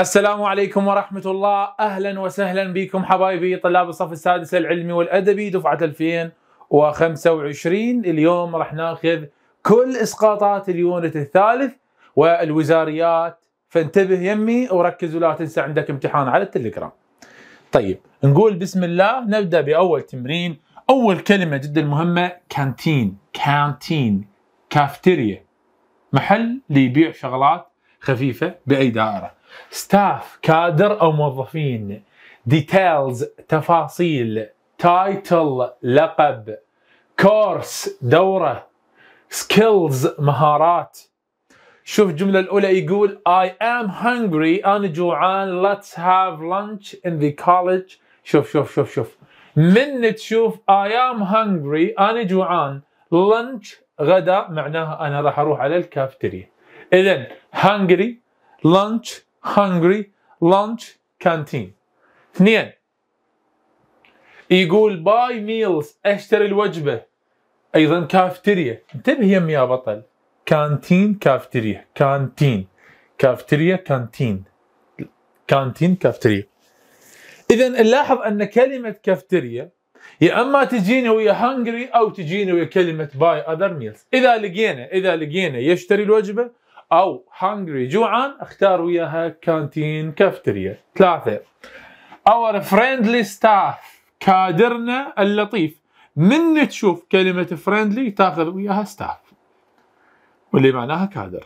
السلام عليكم ورحمة الله أهلا وسهلا بكم حبايبي طلاب الصف السادس العلمي والأدبي دفعة 2025 اليوم راح ناخذ كل إسقاطات اليونت الثالث والوزاريات فانتبه يمي وركز ولا تنسى عندك امتحان على التليجرام طيب نقول بسم الله نبدأ بأول تمرين أول كلمة جدا مهمة كانتين كانتين كافتيريا محل ليبيع شغلات خفيفة بأي دائرة ستاف كادر او موظفين ديتيلز تفاصيل تايتل لقب كورس دوره سكيلز مهارات شوف الجملة الأولى يقول I am hungry أنا جوعان let's have lunch in the college شوف شوف شوف شوف من تشوف I am hungry أنا جوعان lunch غدا معناها أنا راح أروح على الكافتيريا إذا hungry lunch hungry lunch canteen اثنين يقول باي meals اشتري الوجبه ايضا كافتيريا انتبه يم يا بطل كانتين كافتيريا كانتين كافتيريا كانتين كانتين كافتيريا اذا نلاحظ ان كلمه كافتيريا يا اما تجيني ويا هنجري او تجيني ويا كلمه باي اذر ميلز اذا لقينا اذا لقينا يشتري الوجبه او هانجري جوعان اختار وياها كانتين كافتريا ثلاثه اور فريندلي ستاف كادرنا اللطيف من تشوف كلمه فريندلي تاخذ وياها ستاف واللي معناها كادر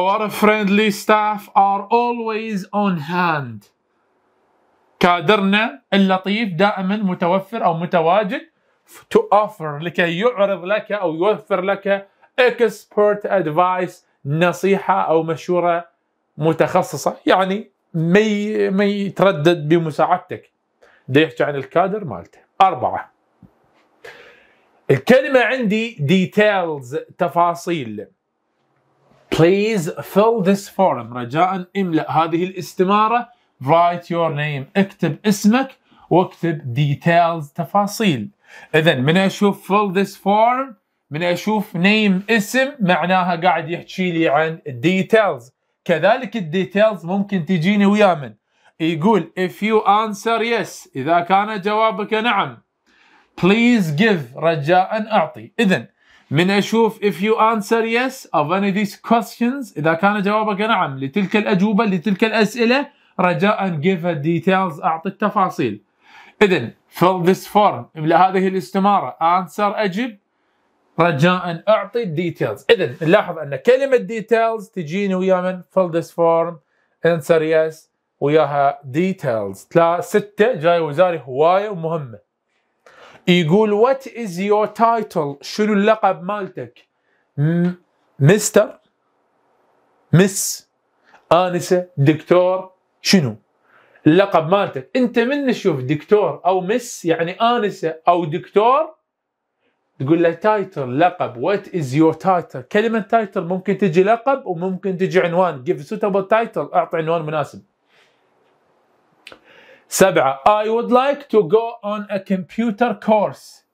Our friendly staff are always on hand. كادرنا اللطيف دائما متوفر او متواجد to offer لكي يعرض لك او يوفر لك اكسبرت ادفايس نصيحه او مشوره متخصصه يعني ما ما يتردد بمساعدتك ده يحكي عن الكادر مالته أربعة الكلمة عندي details تفاصيل Please fill this form رجاء املأ هذه الاستمارة write your name اكتب اسمك واكتب details تفاصيل إذا من أشوف fill this form من اشوف نيم اسم معناها قاعد يحكي لي عن الديتيلز كذلك الديتيلز ممكن تجيني ويا من يقول if you answer yes اذا كان جوابك نعم please give رجاء اعطي اذا من اشوف if you answer yes of any of these questions اذا كان جوابك نعم لتلك الاجوبه لتلك الاسئله رجاء give the details اعطي التفاصيل اذا fill this form املا هذه الاستماره answer اجب رجاء اعطي الديتيلز اذا نلاحظ ان كلمه ديتيلز تجيني ويا من فيل ذس فورم انسر يس وياها ديتيلز ستة جاي وزاري هوايه ومهمه يقول وات از يور تايتل شنو اللقب مالتك مستر مس انسه دكتور شنو اللقب مالتك انت من نشوف دكتور او مس يعني انسه او دكتور تقول له تايتل لقب وات از يور تايتل كلمه تايتل ممكن تجي لقب وممكن تجي عنوان جيف سوتابل تايتل اعطي عنوان مناسب سبعة I would like to go on a computer course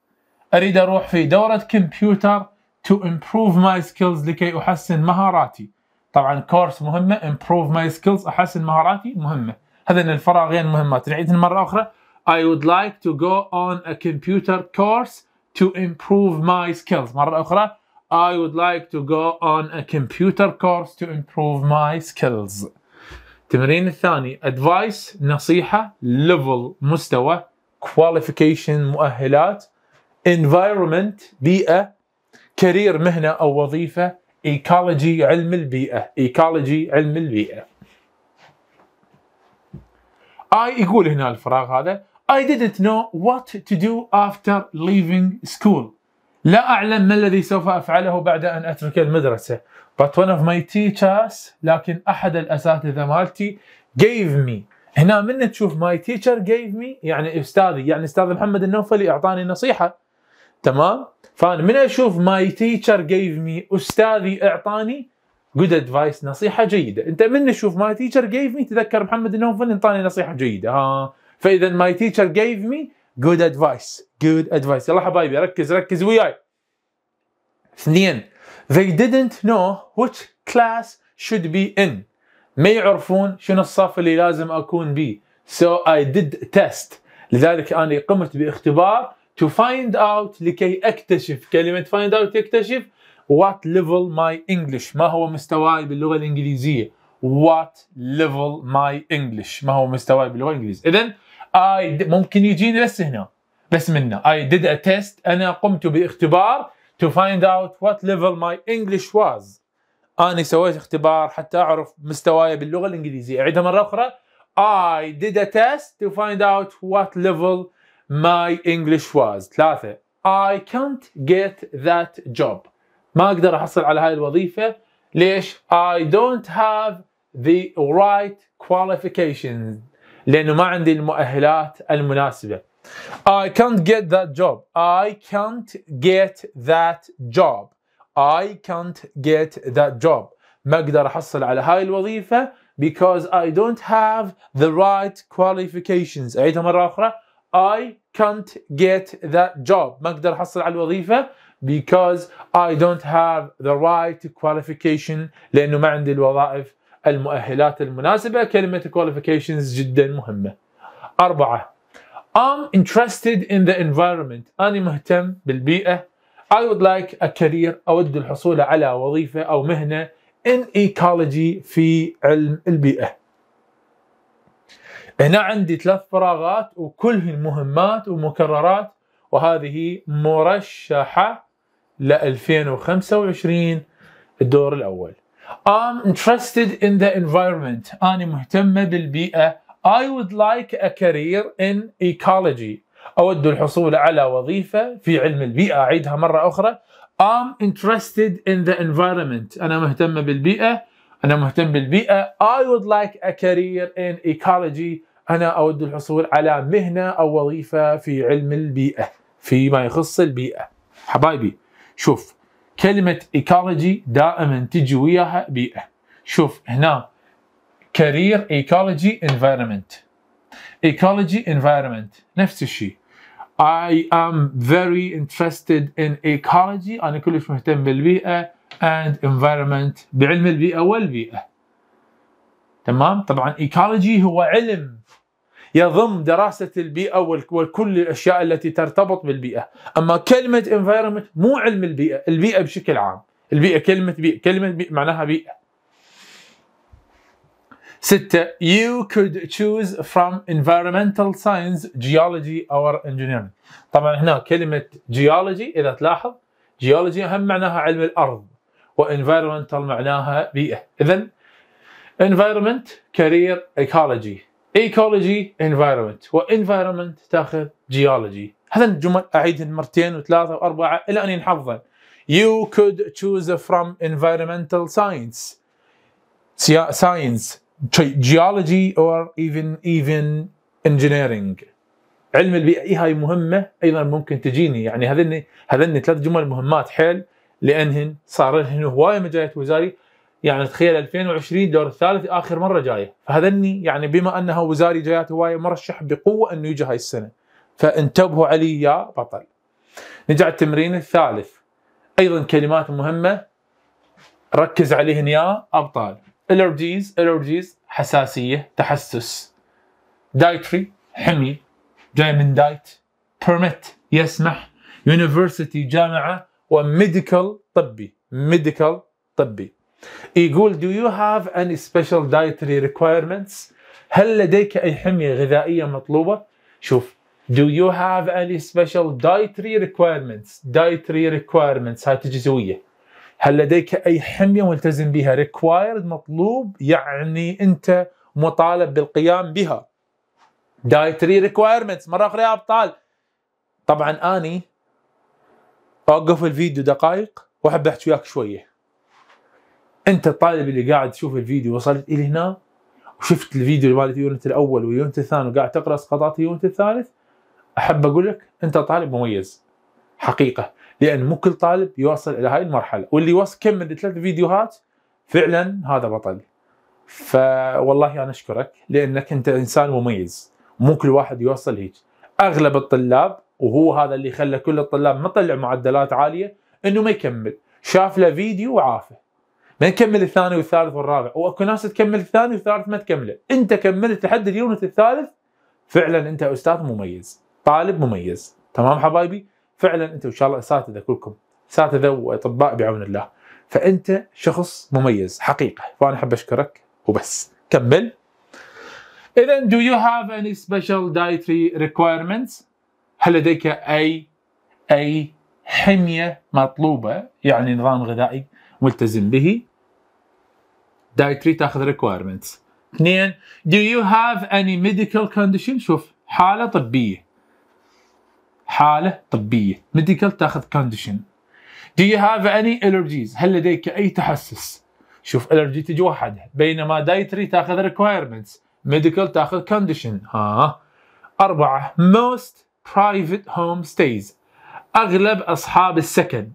أريد أروح في دورة كمبيوتر to improve my skills لكي أحسن مهاراتي طبعا كورس مهمة improve my skills أحسن مهاراتي مهمة هذين الفراغين مهمات نعيدها مرة أخرى I would like to go on a computer course to improve my skills مرة أخرى I would like to go on a computer course to improve my skills تمرين الثاني advice نصيحة level مستوى qualification مؤهلات environment بيئة career مهنة أو وظيفة ecology علم البيئة ecology علم البيئة I يقول هنا الفراغ هذا I didn't know what to do after leaving school. لا أعلم ما الذي سوف أفعله بعد أن أترك المدرسة. But one of my teachers لكن أحد الأساتذة مالتي gave me هنا من تشوف my teacher gave me يعني أستاذي يعني أستاذ محمد النوفلي أعطاني نصيحة تمام فأنا من أشوف my teacher gave me أستاذي أعطاني good advice نصيحه جيده انت من تشوف ماي تيشر gave me تذكر محمد النوفلي أعطاني نصيحه جيده ها فاذا ماي تيشر جيف مي جود ادفايس جود ادفايس يلا حبايبي ركز ركز وياي اثنين they didn't know which class should be in ما يعرفون شنو الصف اللي لازم اكون بيه so I did test لذلك انا قمت باختبار to find out لكي اكتشف كلمه find out يكتشف what level my English ما هو مستواي باللغه الانجليزيه what level my English ما هو مستواي باللغه الانجليزيه اذا اي ممكن يجيني بس هنا بس منه اي ديد ا تيست انا قمت باختبار تو فايند اوت وات ليفل ماي انجلش واز انا سويت اختبار حتى اعرف مستواي باللغه الانجليزيه اعيدها مره اخرى I did a test to find out what level my English was. ثلاثة I can't get that job. ما أقدر أحصل على هاي الوظيفة. ليش؟ I don't have the right qualifications. لانه ما عندي المؤهلات المناسبه I can't get that job I can't get that job I can't get that job ما اقدر احصل على هاي الوظيفه because I don't have the right qualifications اعيدها مره اخرى I can't get that job ما اقدر احصل على الوظيفه because I don't have the right qualification لانه ما عندي الوظائف المؤهلات المناسبة كلمة qualifications جدا مهمة أربعة I'm interested in the environment أنا مهتم بالبيئة I would like a career أود الحصول على وظيفة أو مهنة in ecology في علم البيئة هنا عندي ثلاث فراغات وكلهن مهمات ومكررات وهذه مرشحة ل 2025 الدور الأول I'm interested in the environment. أنا مهتمة بالبيئة. I would like a career in ecology. أود الحصول على وظيفة في علم البيئة. أعيدها مرة أخرى. I'm interested in the environment. أنا مهتمة بالبيئة. أنا مهتم بالبيئة. I would like a career in ecology. أنا أود الحصول على مهنة أو وظيفة في علم البيئة. فيما يخص البيئة. حبايبي شوف كلمة ايكولوجي دائما تجي وياها بيئة شوف هنا كارير ايكولوجي انفايرمنت ايكولوجي انفايرمنت نفس الشيء I am very interested in ecology أنا كلش مهتم بالبيئة and environment بعلم البيئة والبيئة تمام طبعا ecology هو علم يضم دراسة البيئة وكل الأشياء التي ترتبط بالبيئة أما كلمة environment مو علم البيئة البيئة بشكل عام البيئة كلمة بيئة كلمة بيئة معناها بيئة ستة you could choose from environmental science geology or engineering طبعا هنا كلمة geology إذا تلاحظ geology هم معناها علم الأرض environmental معناها بيئة إذا environment career ecology ايكولوجي انفايرمنت وانفايرمنت تاخذ جيولوجي هذا الجمل اعيدهن مرتين وثلاثه واربعه الى ان ينحفظن You could choose from environmental science science geology or even even engineering علم البيئة إيه هاي مهمة أيضا ممكن تجيني يعني هذني هذني ثلاث جمل مهمات حيل لأنهن صار لهن هواية مجالات وزاري يعني تخيل 2020 الدور الثالث اخر مره جايه فهذني يعني بما انها وزاري جايات هوايه مرشح بقوه انه يجي هاي السنه فانتبهوا علي يا بطل نجي التمرين الثالث ايضا كلمات مهمه ركز عليهن يا ابطال الرجيز الرجيز حساسيه تحسس دايتري حمي جاي من دايت بيرميت يسمح يونيفرسيتي جامعه وميديكال طبي ميديكال طبي يقول do you have any special dietary requirements هل لديك أي حمية غذائية مطلوبة شوف do you have any special dietary requirements dietary requirements هاي تجزوية هل لديك أي حمية ملتزم بها required مطلوب يعني أنت مطالب بالقيام بها dietary requirements مرة أخرى يا أبطال طبعا أني أوقف الفيديو دقائق وأحب أحكي وياك شوية انت الطالب اللي قاعد تشوف الفيديو وصلت الى هنا وشفت الفيديو مالت اليونت الاول واليونت الثاني وقاعد تقرا اسقاطات اليونت الثالث احب اقول لك انت طالب مميز حقيقه لان مو كل طالب يوصل الى هاي المرحله واللي وصل كمل ثلاث فيديوهات فعلا هذا بطل فوالله انا اشكرك لانك انت انسان مميز مو كل واحد يوصل هيك اغلب الطلاب وهو هذا اللي خلى كل الطلاب ما طلع معدلات عاليه انه ما يكمل شاف له فيديو وعافه ما نكمل الثاني والثالث والرابع واكو ناس تكمل الثاني والثالث ما تكمله انت كملت لحد اليونت الثالث فعلا انت استاذ مميز طالب مميز تمام حبايبي فعلا انت وان شاء الله اساتذه كلكم اساتذه واطباء بعون الله فانت شخص مميز حقيقه وانا احب اشكرك وبس كمل اذا do you have any special dietary requirements هل لديك اي اي حميه مطلوبه يعني نظام غذائي ملتزم به دايتري تاخذ ريكويرمنتس اثنين دو يو هاف اني ميديكال كونديشن شوف حاله طبيه حاله طبيه ميديكال تاخذ كونديشن Do you have any allergies؟ هل لديك أي تحسس؟ شوف الرجي تجي وحدها بينما دايتري تاخذ ريكويرمنتس ميديكال تاخذ كونديشن ها أربعة most private home stays أغلب أصحاب السكن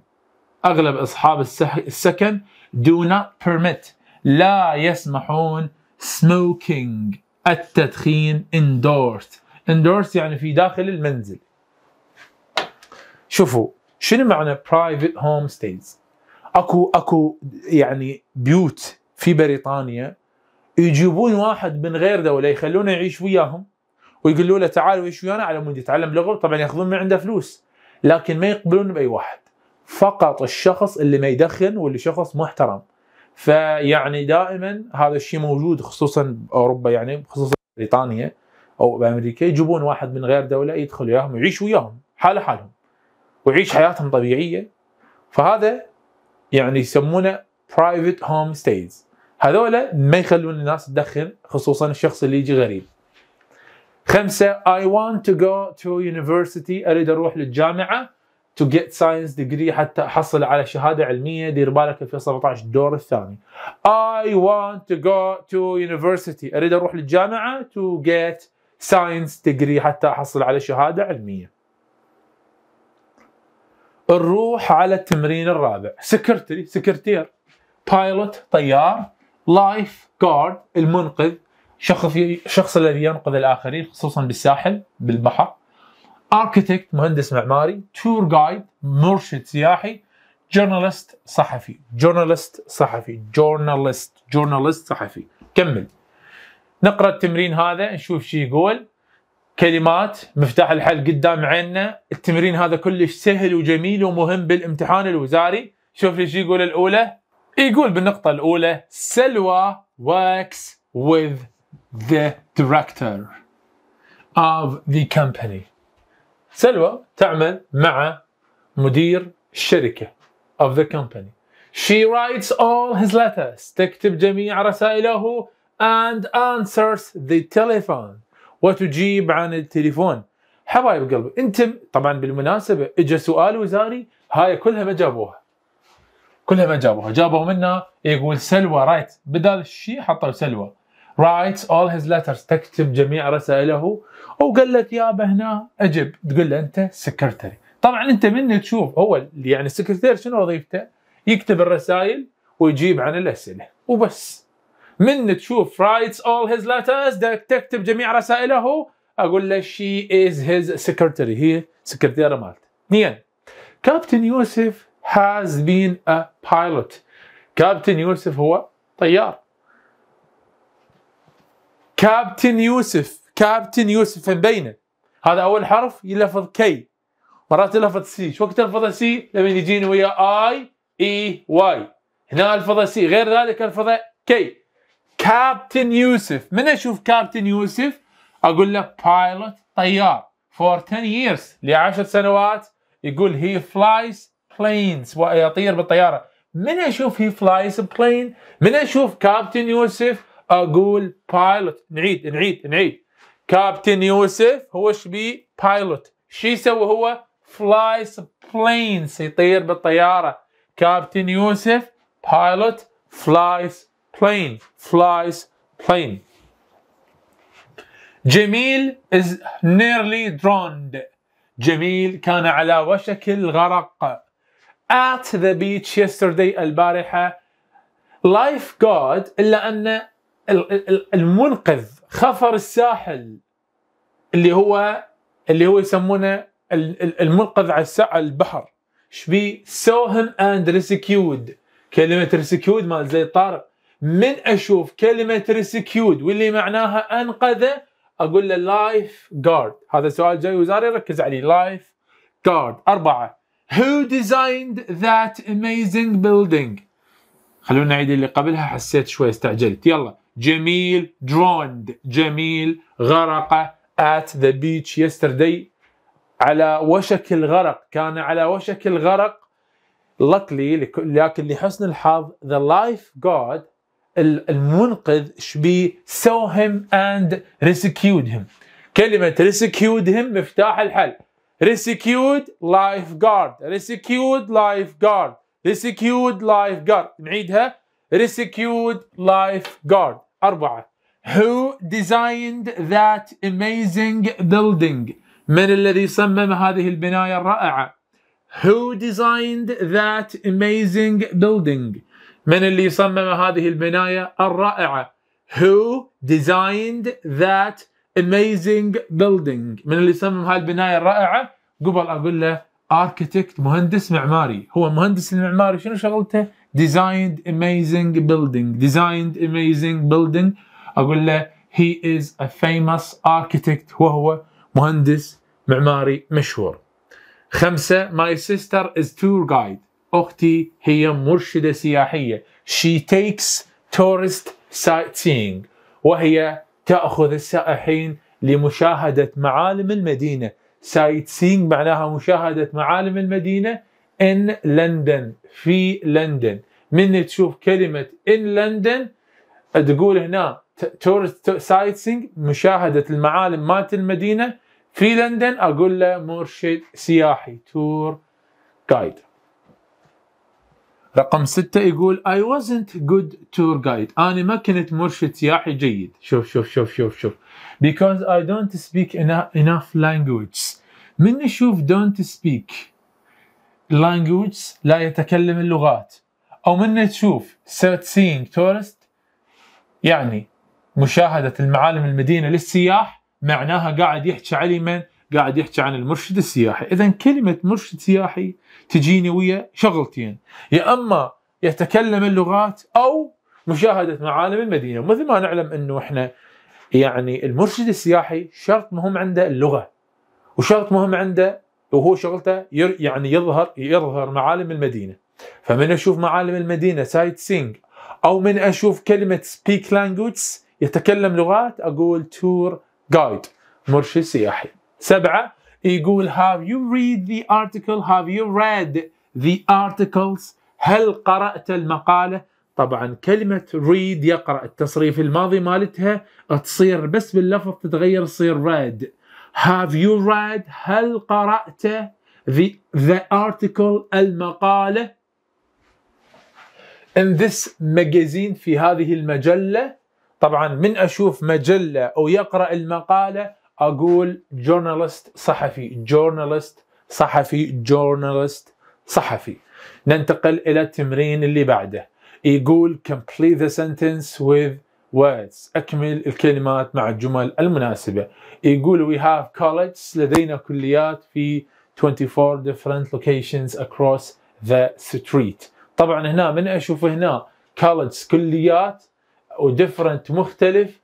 أغلب أصحاب السكن do not permit لا يسمحون سموكينج التدخين اندورس اندورس يعني في داخل المنزل شوفوا شنو معنى برايفت هوم ستيز اكو اكو يعني بيوت في بريطانيا يجيبون واحد من غير دوله يخلونه يعيش وياهم ويقولوا له تعال ويش ويانا على مود يتعلم لغه طبعا ياخذون من عنده فلوس لكن ما يقبلون باي واحد فقط الشخص اللي ما يدخن واللي شخص محترم فيعني دائما هذا الشيء موجود خصوصا باوروبا يعني خصوصا بريطانيا او بامريكا يجيبون واحد من غير دوله يدخل وياهم ويعيش وياهم حاله حالهم ويعيش أه. حياتهم طبيعيه فهذا يعني يسمونه برايفت هوم ستيز هذولا ما يخلون الناس تدخن خصوصا الشخص اللي يجي غريب خمسة اي want تو جو تو يونيفرستي أريد أروح للجامعة تو جيت ساينس ديجري حتى احصل على شهاده علميه دير بالك 2017 الدور الثاني اي want تو جو تو يونيفرسيتي اريد اروح للجامعه تو جيت ساينس ديجري حتى احصل على شهاده علميه نروح على التمرين الرابع سكرتري سكرتير بايلوت طيار لايف جارد المنقذ شخص شخص الذي ينقذ الاخرين خصوصا بالساحل بالبحر اركيتكت مهندس معماري تور جايد مرشد سياحي جورنالست صحفي جورنالست صحفي جورنالست جورنالست صحفي كمل نقرا التمرين هذا نشوف شو يقول كلمات مفتاح الحل قدام عيننا التمرين هذا كلش سهل وجميل ومهم بالامتحان الوزاري شوف لي شو يقول الاولى يقول بالنقطة الأولى سلوى works with the director of the company سلوى تعمل مع مدير الشركة of the company She writes all his letters تكتب جميع رسائله and answers the telephone وتجيب عن التليفون حبايب قلبي انت طبعا بالمناسبة اجى سؤال وزاري هاي كلها ما جابوها كلها ما جابوها جابوا منها يقول سلوى رايت بدل شي حطوا سلوى writes all his letters تكتب جميع رسائله وقال لك يا هنا اجب تقول له انت سكرتري طبعا انت من تشوف هو يعني السكرتير شنو وظيفته؟ يكتب الرسائل ويجيب عن الاسئله وبس من تشوف writes all his letters تكتب جميع رسائله اقول له شي از هيز سكرتري هي سكرتيره مالته اثنين كابتن يوسف has been a pilot كابتن يوسف هو طيار كابتن يوسف كابتن يوسف مبينه هذا اول حرف يلفظ كي مرات يلفظ سي شو وقت الفظ سي لما يجيني ويا اي اي واي هنا الفظ سي غير ذلك الفظ كي كابتن يوسف من اشوف كابتن يوسف اقول له بايلوت طيار فور 10 ييرز لعشر سنوات يقول هي فلايز بلينز ويطير بالطياره من اشوف هي فلايز بلين من اشوف كابتن يوسف اقول بايلوت نعيد نعيد نعيد كابتن يوسف هو ايش بي بايلوت شو يسوي هو فلايس بلينز يطير بالطياره كابتن يوسف بايلوت فلايس بلين فلايس بلين جميل is nearly drowned جميل كان على وشك الغرق at the beach yesterday البارحة lifeguard إلا أن المنقذ خفر الساحل اللي هو اللي هو يسمونه المنقذ على البحر ايش سو سوهم اند ريسكيود كلمه ريسكيود مال زي طارق من اشوف كلمه ريسكيود واللي معناها انقذه اقول له لايف جارد هذا سؤال جاي وزاري ركز عليه لايف جارد اربعه هو ديزايند ذات اميزنج بيلدينج خلونا نعيد اللي قبلها حسيت شوي استعجلت يلا جميل drowned جميل غرق at the beach yesterday على وشك الغرق كان على وشك الغرق luckily لكن لحسن الحظ the lifeguard المنقذ شبيه saw him and rescued him كلمة rescued him مفتاح الحل rescued lifeguard rescued lifeguard rescued lifeguard نعيدها rescued lifeguard أربعة Who designed that amazing building من الذي صمم هذه البناية الرائعة Who designed that amazing building من اللي صمم هذه البناية الرائعة Who designed that amazing building من اللي صمم هذه البناية الرائعة قبل أقول له architect مهندس معماري هو مهندس المعماري شنو شغلته designed amazing building designed amazing building اقول له he is a famous architect وهو مهندس معماري مشهور خمسة my sister is tour guide أختي هي مرشدة سياحية she takes tourist sightseeing وهي تأخذ السائحين لمشاهدة معالم المدينة sightseeing معناها مشاهدة معالم المدينة ان لندن في لندن من تشوف كلمه ان لندن تقول هنا تورست سايتسينج مشاهده المعالم مالت المدينه في لندن اقول له مرشد سياحي تور جايد رقم ستة يقول I wasn't good tour guide أنا ما كنت مرشد سياحي جيد شوف شوف شوف شوف شوف because I don't speak enough لانجويجز من نشوف don't speak languages لا يتكلم اللغات او من تشوف سيرت سينج تورست يعني مشاهدة المعالم المدينة للسياح معناها قاعد يحكي علي من قاعد يحكي عن المرشد السياحي اذا كلمة مرشد سياحي تجيني ويا شغلتين يا اما يتكلم اللغات او مشاهدة معالم المدينة ومثل ما نعلم انه احنا يعني المرشد السياحي شرط مهم عنده اللغة وشرط مهم عنده وهو شغلته يعني يظهر يظهر معالم المدينه فمن اشوف معالم المدينه سايت سينج او من اشوف كلمه سبيك لانجوج يتكلم لغات اقول تور جايد مرشد سياحي سبعه يقول have you read the article have you read the articles هل قرأت المقالة طبعا كلمة read يقرأ التصريف الماضي مالتها تصير بس باللفظ تتغير تصير read Have you read هل قرأت the, the article المقالة in this magazine في هذه المجلة طبعا من أشوف مجلة أو يقرأ المقالة أقول journalist صحفي journalist صحفي journalist صحفي ننتقل إلى التمرين اللي بعده يقول complete the sentence with أكمل الكلمات مع الجمل المناسبة يقول we have colleges لدينا كليات في 24 different locations across the street طبعا هنا من أشوف هنا colleges كليات و different مختلف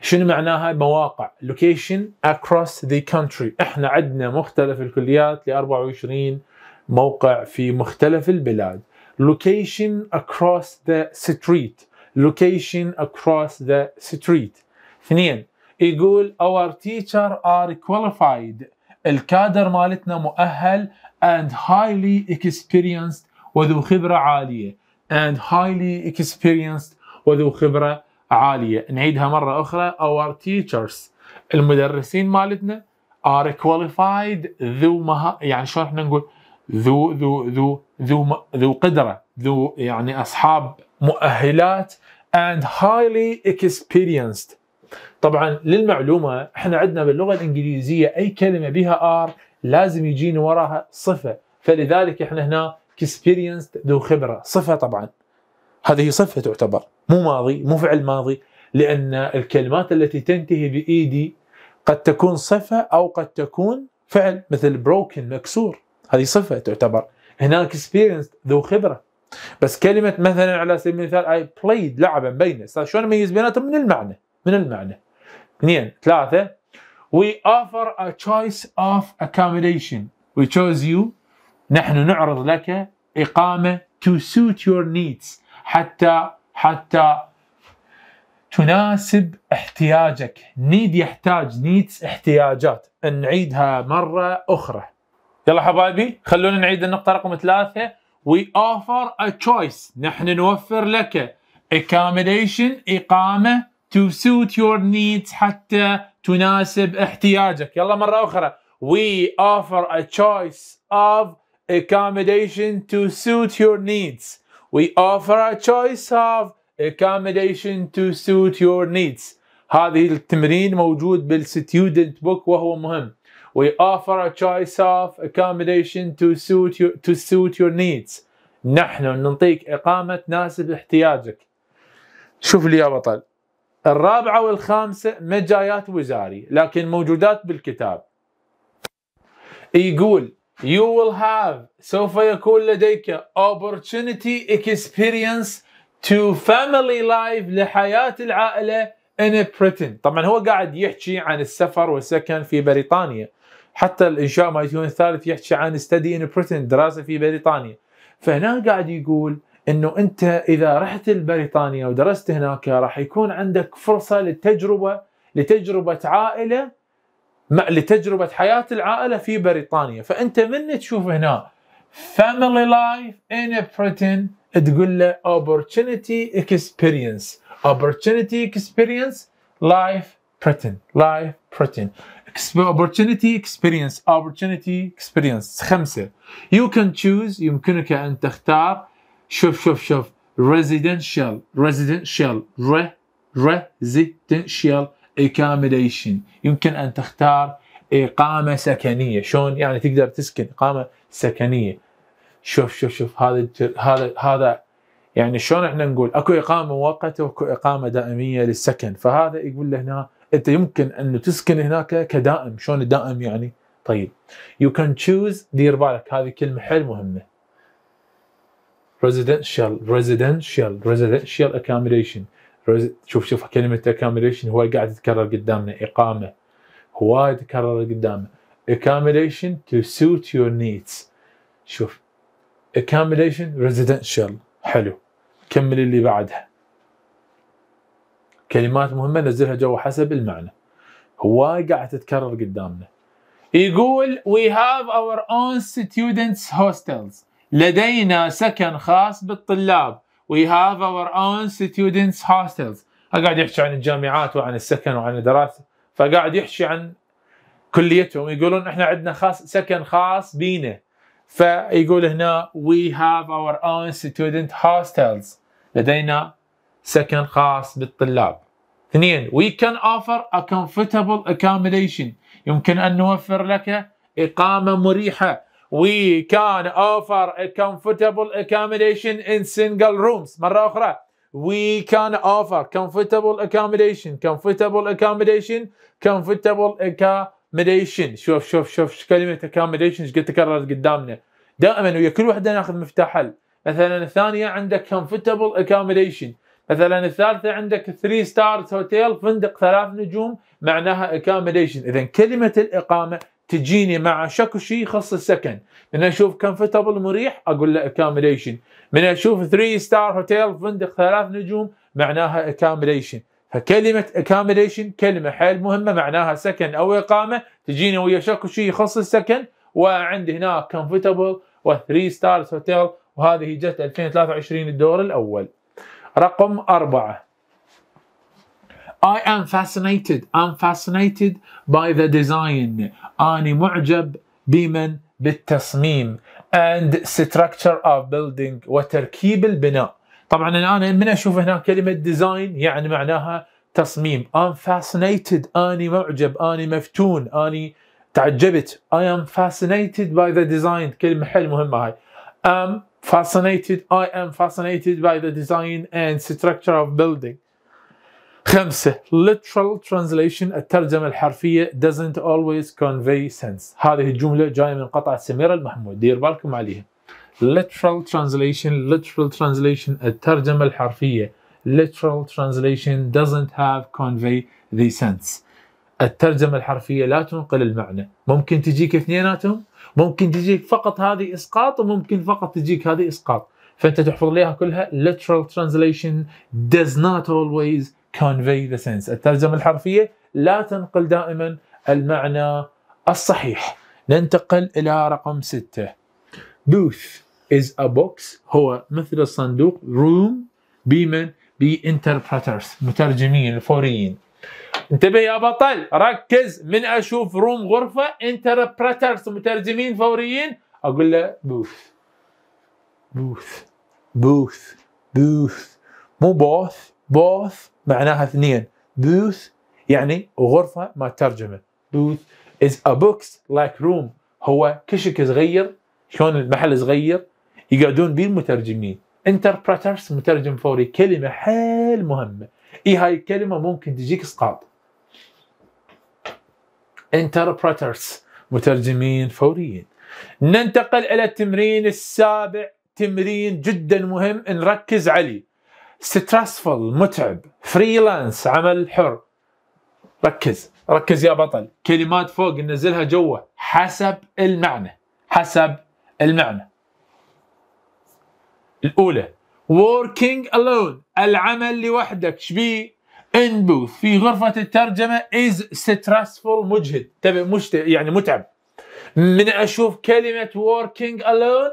شنو معناها مواقع location across the country احنا عندنا مختلف الكليات ل 24 موقع في مختلف البلاد location across the street location across the street اثنين يقول our teacher are qualified الكادر مالتنا مؤهل and highly experienced وذو خبرة عالية and highly experienced وذو خبرة عالية نعيدها مرة أخرى our teachers المدرسين مالتنا are qualified ذو مها يعني شلون احنا نقول ذو ذو ذو ذو ذو قدره ذو يعني اصحاب مؤهلات and highly experienced طبعا للمعلومه احنا عندنا باللغه الانجليزيه اي كلمه بها ار لازم يجيني وراها صفه فلذلك احنا هنا experienced ذو خبره صفه طبعا هذه صفه تعتبر مو ماضي مو فعل ماضي لان الكلمات التي تنتهي بايدي e قد تكون صفه او قد تكون فعل مثل broken مكسور هذه صفه تعتبر هناك اكسبيرينس ذو خبره بس كلمه مثلا على سبيل المثال اي بلايد لعبا بين شلون اميز بيناتهم من المعنى من المعنى اثنين ثلاثه وي اوفر ا تشويس اوف accommodation وي تشوز يو نحن نعرض لك اقامه تو سوت يور نيدز حتى حتى تناسب احتياجك نيد يحتاج نيدز احتياجات نعيدها مره اخرى يلا حبايبي خلونا نعيد النقطة رقم ثلاثة We offer a choice نحن نوفر لك accommodation إقامة to suit your needs حتى تناسب احتياجك يلا مرة أخرى We offer a choice of accommodation to suit your needs We offer a choice of accommodation to suit your needs هذه التمرين موجود بالستودنت بوك وهو مهم We offer a choice of accommodation to suit your, to suit your needs. نحن نعطيك إقامة تناسب احتياجك. شوف لي يا بطل. الرابعة والخامسة مجايات وزاري لكن موجودات بالكتاب. يقول You will have سوف يكون لديك opportunity experience to family life لحياة العائلة in Britain طبعا هو قاعد يحكي عن السفر والسكن في بريطانيا حتى الانشاء مالتهم الثالث يحكي عن ستدي ان بريتن دراسه في بريطانيا فهنا قاعد يقول انه انت اذا رحت لبريطانيا ودرست هناك راح يكون عندك فرصه للتجربه لتجربه عائله لتجربه حياه العائله في بريطانيا فانت من تشوف هنا family life in Britain تقول له opportunity experience opportunity experience life Pretend live pretend opportunity experience opportunity experience خمسة you can choose يمكنك أن تختار شوف شوف شوف residential residential re residential accommodation يمكن أن تختار إقامة سكنية شلون يعني تقدر تسكن إقامة سكنية شوف شوف شوف هذا هذا هذا يعني شلون احنا نقول اكو اقامه مؤقته واكو اقامه دائميه للسكن فهذا يقول له هنا انت يمكن انه تسكن هناك كدائم شلون دائم يعني طيب يو كان تشوز دير بالك هذه كلمه حيل مهمه residential residential residential accommodation شوف شوف كلمه accommodation هو قاعد يتكرر قدامنا اقامه هو يتكرر قدامنا accommodation to suit your needs شوف accommodation residential حلو كمل اللي بعدها كلمات مهمه نزلها جوا حسب المعنى هواي قاعد تتكرر قدامنا يقول we have our own students hostels لدينا سكن خاص بالطلاب we have our own students hostels قاعد يحكي عن الجامعات وعن السكن وعن الدراسه فقاعد يحكي عن كليتهم يقولون احنا عندنا خاص سكن خاص بينا فيقول هنا we have our own student hostels لدينا سكن خاص بالطلاب اثنين وي كان اوفر ا comfortable accommodation يمكن ان نوفر لك اقامه مريحه وي كان اوفر ا comfortable accommodation in single rooms مره اخرى we can offer comfortable accommodation comfortable accommodation comfortable accommodation شوف شوف شوف كلمة accommodation ايش قد تكررت قدامنا دائما ويا كل واحدة ناخذ مفتاح حل مثلا الثانية عندك comfortable accommodation مثلا الثالثه عندك 3 ستارز هوتيل فندق ثلاث نجوم معناها اكامديشن اذا كلمه الاقامه تجيني مع شكو شيء يخص السكن من اشوف كمفتبل مريح اقول له اكامديشن من اشوف 3 ستار هوتيل فندق ثلاث نجوم معناها اكامديشن فكلمة accommodation كلمة حيل مهمة معناها سكن أو إقامة تجيني ويا شكو شيء يخص السكن وعندي هنا كمفتبل و 3 ستارز هوتيل وهذه جت 2023 الدور الأول رقم أربعة I am fascinated I'm fascinated by the design أنا معجب بمن بالتصميم and structure of building وتركيب البناء طبعا أنا من أشوف هنا كلمة design يعني معناها تصميم I'm fascinated أني معجب أني مفتون أني تعجبت I am fascinated by the design كلمة حيل مهمة هاي I'm um, fascinated I am fascinated by the design and structure of building خمسة literal translation الترجمة الحرفية doesn't always convey sense هذه الجملة جاية من قطعة سميرة المحمود دير بالكم عليها literal translation literal translation الترجمة الحرفية literal translation doesn't have convey the sense الترجمة الحرفية لا تنقل المعنى ممكن تجيك اثنيناتهم ممكن تجيك فقط هذه إسقاط وممكن فقط تجيك هذه إسقاط فأنت تحفظ ليها كلها literal translation does not always convey the sense الترجمة الحرفية لا تنقل دائما المعنى الصحيح ننتقل إلى رقم ستة booth is a box هو مثل الصندوق room بمن بانتربرترز مترجمين فوريين انتبه يا بطل ركز من اشوف روم غرفه انتربرترز مترجمين فوريين اقول له بوث بوث بوث بوث مو بوث بوث معناها اثنين بوث يعني غرفه ما ترجمه بوث از ا بوكس لايك روم هو كشك صغير شلون المحل صغير يقعدون بيه المترجمين انتربرترز مترجم فوري كلمه حيل مهمه اي هاي الكلمه ممكن تجيك اسقاط interpreters مترجمين فوريين ننتقل إلى التمرين السابع تمرين جدا مهم نركز عليه ستريسفول متعب فريلانس عمل حر ركز ركز يا بطل كلمات فوق ننزلها جوا حسب المعنى حسب المعنى الأولى working alone العمل لوحدك شبيه ان بوث في غرفه الترجمه از ستريسفول مجهد تبع مش يعني متعب من اشوف كلمه working الون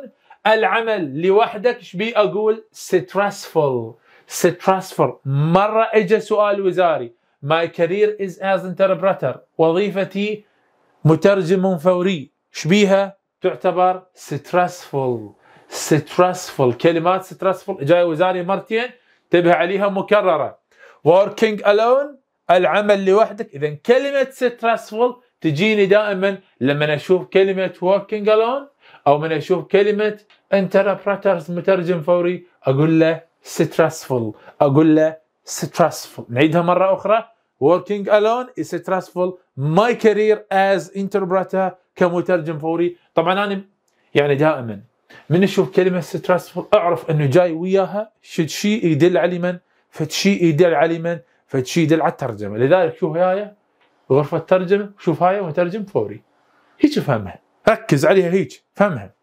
العمل لوحدك ايش بي اقول ستريسفول ستريسفول مره اجى سؤال وزاري ماي كارير از از انتربرتر وظيفتي مترجم فوري شبيها تعتبر ستريسفول ستريسفول كلمات ستريسفول جاي وزاري مرتين انتبه عليها مكرره working alone العمل لوحدك اذا كلمه stressful تجيني دائما لما اشوف كلمه working alone او من اشوف كلمه interpreters مترجم فوري اقول له stressful اقول له stressful نعيدها مره اخرى working alone is stressful my career as interpreter كمترجم فوري طبعا انا يعني دائما من اشوف كلمه stressful اعرف انه جاي وياها شيء يدل على من فشي يدل على من؟ فشي يدل على الترجمه لذلك شوف هاي غرفه ترجمه شوف هاي مترجم فوري هيك فهمها ركز عليها هيك فهمها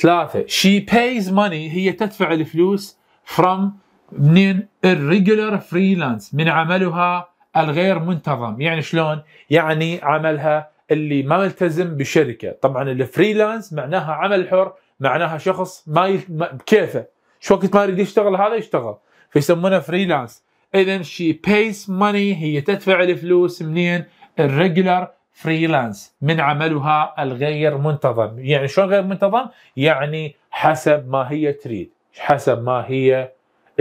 ثلاثة شي بيز ماني هي تدفع الفلوس فروم منين الريجولر فريلانس من عملها الغير منتظم يعني شلون يعني عملها اللي ما ملتزم بشركة طبعا الفريلانس معناها عمل حر معناها شخص ما بكيفه كيفه شو وقت ما يريد يشتغل هذا يشتغل فيسمونه فريلانس اذا شي بيس ماني هي تدفع الفلوس منين الريجلر فريلانس من عملها الغير منتظم يعني شلون غير منتظم يعني حسب ما هي تريد حسب ما هي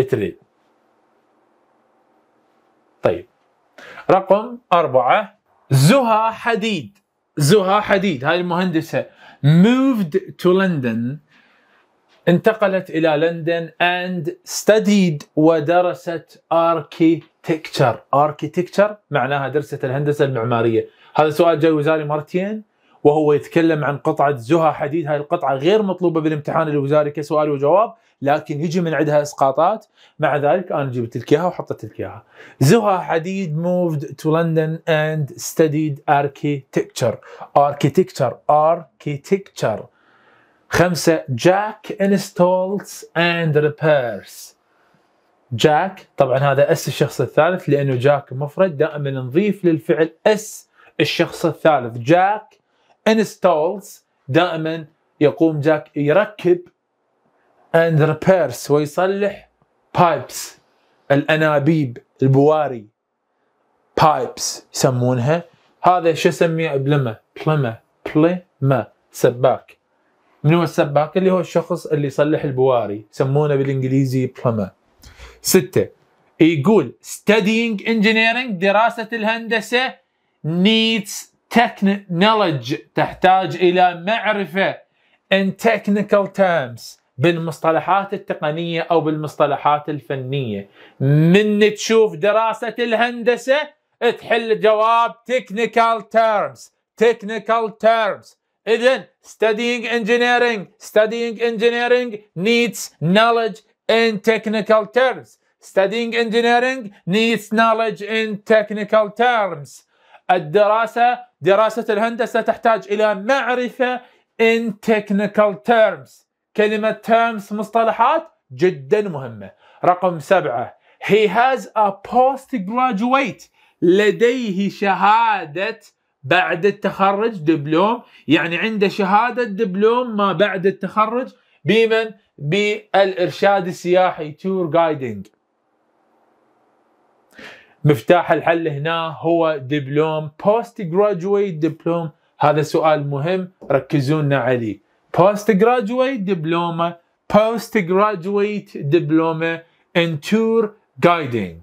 تريد طيب رقم أربعة زها حديد زها حديد هاي المهندسة moved to London انتقلت إلى لندن and studied ودرست architecture architecture معناها درست الهندسة المعمارية هذا سؤال جاي وزاري مرتين وهو يتكلم عن قطعة زها حديد هاي القطعة غير مطلوبة بالامتحان الوزاري كسؤال وجواب لكن يجي من عندها اسقاطات مع ذلك انا جبت لك اياها وحطيت لك اياها. زها حديد moved to London and studied architecture architecture architecture خمسة جاك انستولز اند ريبيرز جاك طبعا هذا اس الشخص الثالث لانه جاك مفرد دائما نضيف للفعل اس الشخص الثالث جاك انستولز دائما يقوم جاك يركب اند ريبيرز ويصلح بايبس الانابيب البواري بايبس يسمونها هذا شو اسميه بلمه بلمه بلمه سباك من هو السباك اللي هو الشخص اللي يصلح البواري يسمونه بالانجليزي بلمر ستة يقول studying engineering دراسة الهندسة needs technology تحتاج إلى معرفة in technical terms بالمصطلحات التقنية أو بالمصطلحات الفنية من تشوف دراسة الهندسة تحل جواب technical terms technical terms إذن studying engineering studying engineering needs knowledge in technical terms studying engineering needs knowledge in technical terms الدراسة دراسة الهندسة تحتاج إلى معرفة in technical terms كلمة terms مصطلحات جدا مهمة رقم سبعة he has a postgraduate لديه شهادة بعد التخرج دبلوم يعني عنده شهادة دبلوم ما بعد التخرج بمن بالإرشاد السياحي تور جايدنج مفتاح الحل هنا هو دبلوم بوست جراجويت دبلوم هذا سؤال مهم ركزونا عليه بوست جراجويت دبلومه بوست جراجويت دبلومه ان تور جايدنج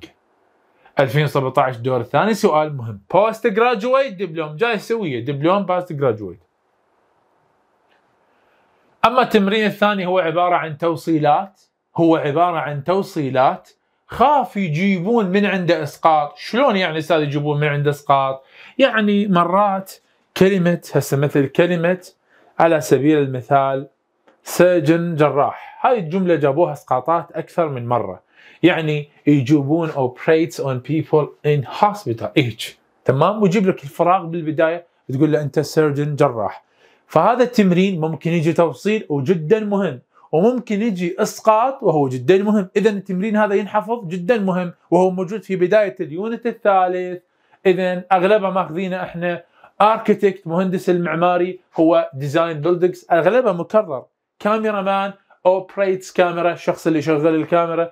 2017 دور الثاني سؤال مهم بوست جراجويت دبلوم جاي سويه دبلوم بوست جراجويت اما التمرين الثاني هو عباره عن توصيلات هو عباره عن توصيلات خاف يجيبون من عنده اسقاط شلون يعني استاذ يجيبون من عنده اسقاط يعني مرات كلمه هسه مثل كلمه على سبيل المثال سجن جراح هاي الجمله جابوها اسقاطات اكثر من مره يعني يجيبون اوبريتس اون بيبول ان هوسبيتال ايتش تمام ويجيب لك الفراغ بالبدايه تقول له انت سيرجن جراح فهذا التمرين ممكن يجي توصيل وجدا مهم وممكن يجي اسقاط وهو جدا مهم اذا التمرين هذا ينحفظ جدا مهم وهو موجود في بدايه اليونت الثالث اذا اغلبها ماخذينه احنا اركتكت مهندس المعماري هو ديزاين بيلدكس اغلبها مكرر كاميرا مان اوبريتس كاميرا الشخص اللي يشغل الكاميرا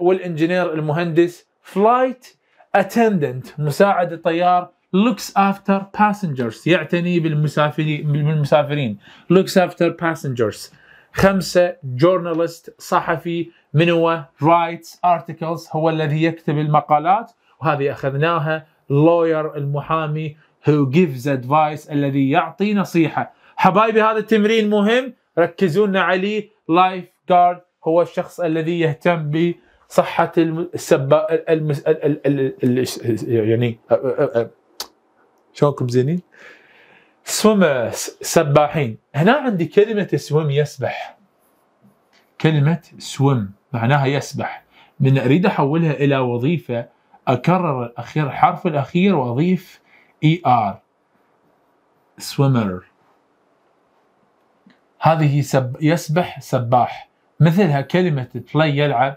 والانجينير المهندس فلايت اتندنت مساعد الطيار looks after passengers يعتني بالمسافرين بالمسافرين looks after passengers خمسة جورناليست صحفي من هو writes articles هو الذي يكتب المقالات وهذه أخذناها lawyer المحامي who gives advice الذي يعطي نصيحة حبايبي هذا التمرين مهم ركزونا عليه لايف جارد هو الشخص الذي يهتم بصحه السبا المس... ال... ال... ال... يعني شلونكم زينين؟ سويمرز سباحين هنا عندي كلمه سويم يسبح كلمه سويم معناها يسبح من اريد احولها الى وظيفه اكرر الاخير حرف الاخير واضيف اي ار سويمر هذه سب يسبح سباح مثلها كلمة بلاي يلعب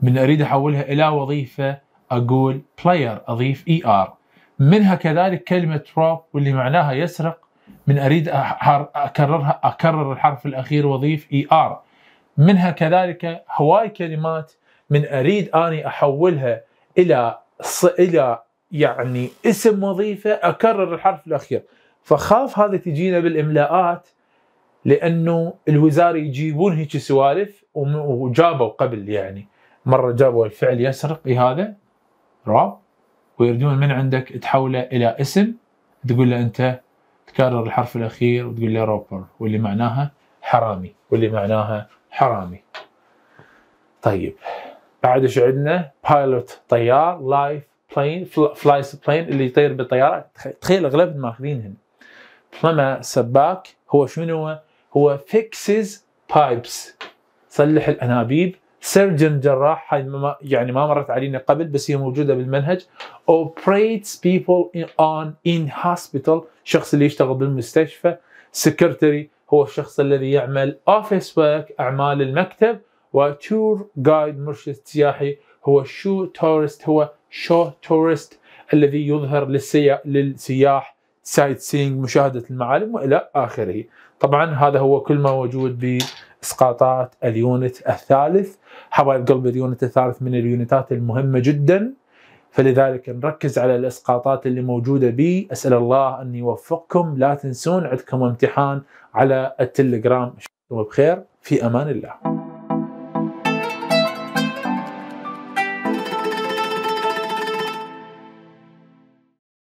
من أريد أحولها إلى وظيفة أقول player أضيف إي e آر منها كذلك كلمة روب واللي معناها يسرق من أريد أكررها أكرر الحرف الأخير وظيف إي e آر منها كذلك هواي كلمات من أريد أني أحولها إلى إلى يعني اسم وظيفة أكرر الحرف الأخير فخاف هذه تجينا بالإملاءات لانه الوزاره يجيبون هيك سوالف وجابوا قبل يعني مره جابوا الفعل يسرق إيه هذا راب ويردون من عندك تحوله الى اسم تقول له انت تكرر الحرف الاخير وتقول له روبر واللي معناها حرامي واللي معناها حرامي طيب بعد ايش عندنا بايلوت طيار لايف بلين فلايس بلين اللي يطير بالطياره تخيل اغلبهم ماخذينهن بلما سباك هو شنو هو هو فيكسز بايبس صلح الانابيب سيرجن جراح هاي ما يعني ما مرت علينا قبل بس هي موجوده بالمنهج اوبريتس بيبول اون ان هوسبيتال الشخص اللي يشتغل بالمستشفى سكرتري هو الشخص الذي يعمل اوفيس ورك اعمال المكتب وتور جايد مرشد سياحي هو شو تورست هو شو تورست الذي يظهر للسياح للسياح سايت سينج مشاهده المعالم والى اخره طبعا هذا هو كل ما موجود باسقاطات اليونت الثالث حبايب قلب اليونت الثالث من اليونتات المهمه جدا فلذلك نركز على الاسقاطات اللي موجوده بي اسال الله ان يوفقكم لا تنسون عندكم امتحان على التليجرام بخير في امان الله